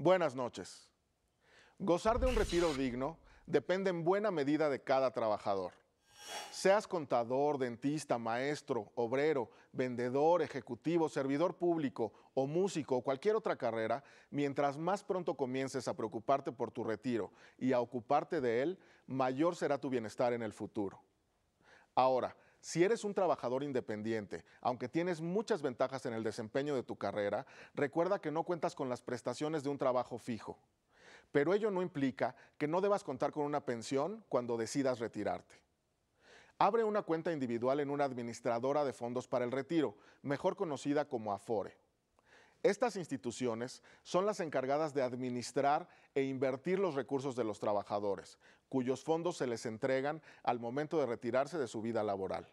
Buenas noches. Gozar de un retiro digno depende en buena medida de cada trabajador. Seas contador, dentista, maestro, obrero, vendedor, ejecutivo, servidor público o músico o cualquier otra carrera, mientras más pronto comiences a preocuparte por tu retiro y a ocuparte de él, mayor será tu bienestar en el futuro. Ahora, si eres un trabajador independiente, aunque tienes muchas ventajas en el desempeño de tu carrera, recuerda que no cuentas con las prestaciones de un trabajo fijo. Pero ello no implica que no debas contar con una pensión cuando decidas retirarte. Abre una cuenta individual en una administradora de fondos para el retiro, mejor conocida como Afore. Estas instituciones son las encargadas de administrar e invertir los recursos de los trabajadores, cuyos fondos se les entregan al momento de retirarse de su vida laboral.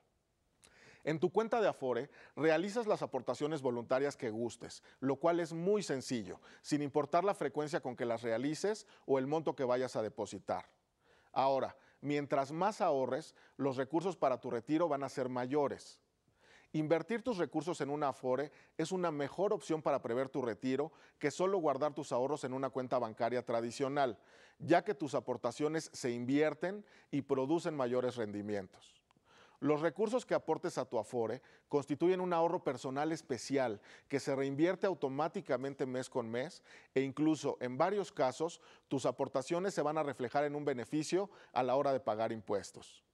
En tu cuenta de Afore realizas las aportaciones voluntarias que gustes, lo cual es muy sencillo, sin importar la frecuencia con que las realices o el monto que vayas a depositar. Ahora, mientras más ahorres, los recursos para tu retiro van a ser mayores. Invertir tus recursos en una Afore es una mejor opción para prever tu retiro que solo guardar tus ahorros en una cuenta bancaria tradicional, ya que tus aportaciones se invierten y producen mayores rendimientos. Los recursos que aportes a tu Afore constituyen un ahorro personal especial que se reinvierte automáticamente mes con mes e incluso en varios casos tus aportaciones se van a reflejar en un beneficio a la hora de pagar impuestos.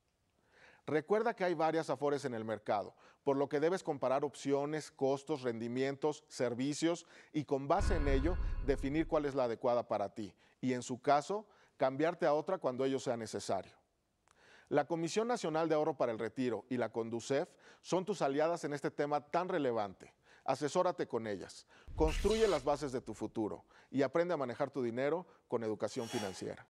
Recuerda que hay varias afores en el mercado, por lo que debes comparar opciones, costos, rendimientos, servicios y con base en ello definir cuál es la adecuada para ti y en su caso cambiarte a otra cuando ello sea necesario. La Comisión Nacional de Ahorro para el Retiro y la Conducef son tus aliadas en este tema tan relevante. Asesórate con ellas, construye las bases de tu futuro y aprende a manejar tu dinero con educación financiera.